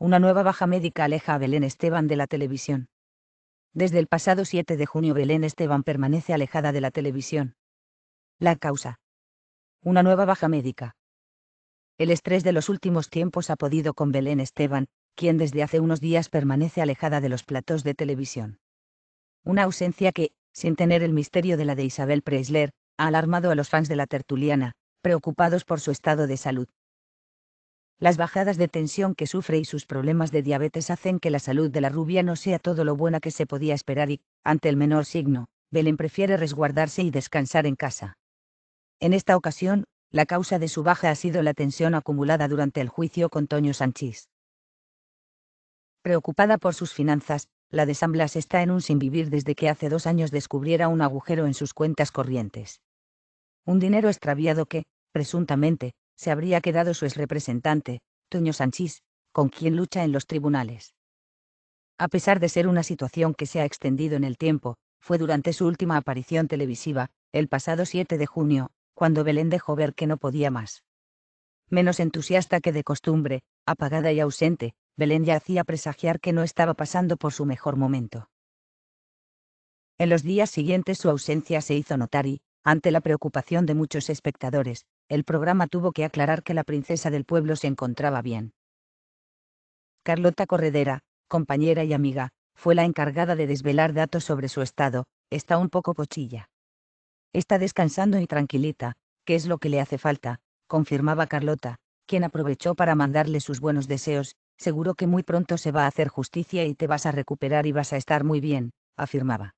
una nueva baja médica aleja a Belén Esteban de la televisión. Desde el pasado 7 de junio Belén Esteban permanece alejada de la televisión. La causa. Una nueva baja médica. El estrés de los últimos tiempos ha podido con Belén Esteban, quien desde hace unos días permanece alejada de los platos de televisión. Una ausencia que, sin tener el misterio de la de Isabel Preisler, ha alarmado a los fans de la tertuliana, preocupados por su estado de salud. Las bajadas de tensión que sufre y sus problemas de diabetes hacen que la salud de la rubia no sea todo lo buena que se podía esperar y, ante el menor signo, Belén prefiere resguardarse y descansar en casa. En esta ocasión, la causa de su baja ha sido la tensión acumulada durante el juicio con Toño Sanchís. Preocupada por sus finanzas, la de San Blas está en un sinvivir desde que hace dos años descubriera un agujero en sus cuentas corrientes. Un dinero extraviado que, presuntamente, se habría quedado su ex representante, Toño Sanchís, con quien lucha en los tribunales. A pesar de ser una situación que se ha extendido en el tiempo, fue durante su última aparición televisiva, el pasado 7 de junio, cuando Belén dejó ver que no podía más. Menos entusiasta que de costumbre, apagada y ausente, Belén ya hacía presagiar que no estaba pasando por su mejor momento. En los días siguientes su ausencia se hizo notar y, ante la preocupación de muchos espectadores, el programa tuvo que aclarar que la princesa del pueblo se encontraba bien. Carlota Corredera, compañera y amiga, fue la encargada de desvelar datos sobre su estado, está un poco pochilla. Está descansando y tranquilita, que es lo que le hace falta, confirmaba Carlota, quien aprovechó para mandarle sus buenos deseos, seguro que muy pronto se va a hacer justicia y te vas a recuperar y vas a estar muy bien, afirmaba.